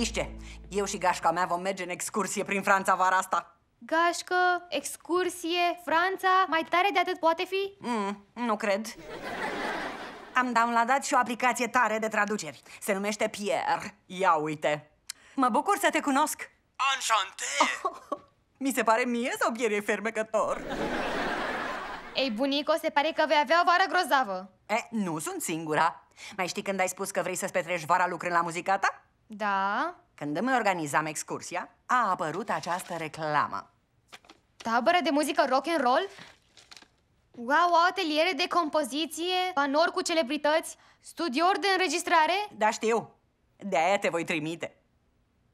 Ghiși Eu și gașca mea vom merge în excursie prin Franța vara asta. Gașcă, excursie, Franța, mai tare de atât poate fi? Mm, nu cred. Am downloadat și o aplicație tare de traduceri. Se numește Pierre. Ia uite. Mă bucur să te cunosc. Enchanté! Oh, mi se pare mie sau Pierre e fermecător? Ei, bunico, se pare că vei avea o vară grozavă. E, nu sunt singura. Mai știi când ai spus că vrei să-ți petreci vara lucrând la muzicata? Da. Când îmi organizam excursia, a apărut această reclamă. Tabără de muzică rock and roll? Wow, ateliere de compoziție, panor cu celebrități, studiouri de înregistrare? Da, știu. De-aia te voi trimite.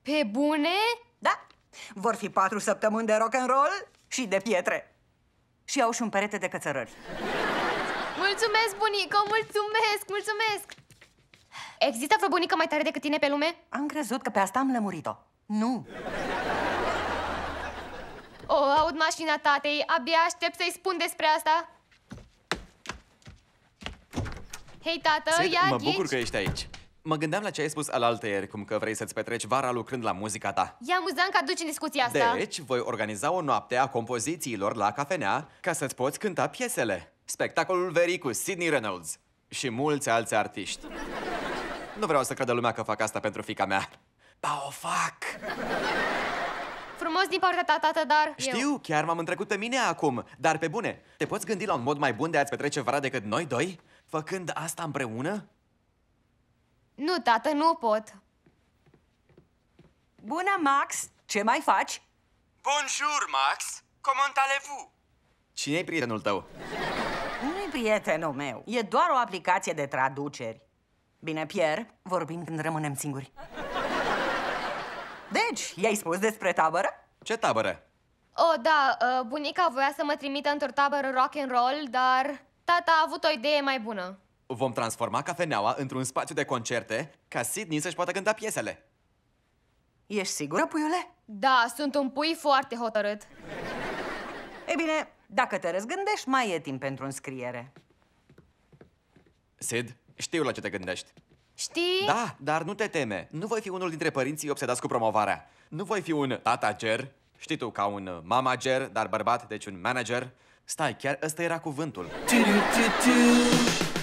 Pe bune? Da. Vor fi patru săptămâni de rock and roll și de pietre. Și au și un perete de cățărări. Mulțumesc, bunico, mulțumesc, mulțumesc! Există vreo bunică mai tare decât tine pe lume? Am crezut că pe asta am lămurit-o. Nu. O, aud mașina tatei. Abia aștept să-i spun despre asta. Hei, tată, Sid, ia mă ghici. bucur că ești aici. Mă gândeam la ce ai spus alaltă ieri, cum că vrei să-ți petreci vara lucrând la muzica ta. E amuzant că aduci în discuția asta. Deci, voi organiza o noapte a compozițiilor la cafenea ca să-ți poți cânta piesele. Spectacolul verii cu Sidney Reynolds și mulți alți artiști. Nu vreau să credă lumea că fac asta pentru fica mea. Ba, o fac! Frumos din partea ta, tată, dar... Știu, eu... chiar m-am întrecut pe mine acum. Dar pe bune, te poți gândi la un mod mai bun de a-ți petrece vara decât noi doi? Făcând asta împreună? Nu, tată, nu pot. Bună, Max! Ce mai faci? Bonjour, Max! Comment allez-vous? Cine-i prietenul tău? Nu-i prietenul meu. E doar o aplicație de traduceri. Bine, Pierre, vorbim când rămânem singuri. Deci, i-ai spus despre tabără? Ce tabără? Oh, da, uh, bunica voia să mă trimită într-o tabără rock and roll, dar tata a avut o idee mai bună. Vom transforma cafeneaua într-un spațiu de concerte ca Sidney să-și poată cânta piesele. Ești sigură, puiule? Da, sunt un pui foarte hotărât. E bine, dacă te răzgândești, mai e timp pentru înscriere. Sid, știu la ce te gândești. Știi? Da, dar nu te teme. Nu voi fi unul dintre părinții obsedați cu promovarea. Nu voi fi un tatager, știi tu, ca un mamager, dar bărbat, deci un manager. Stai, chiar ăsta era cuvântul.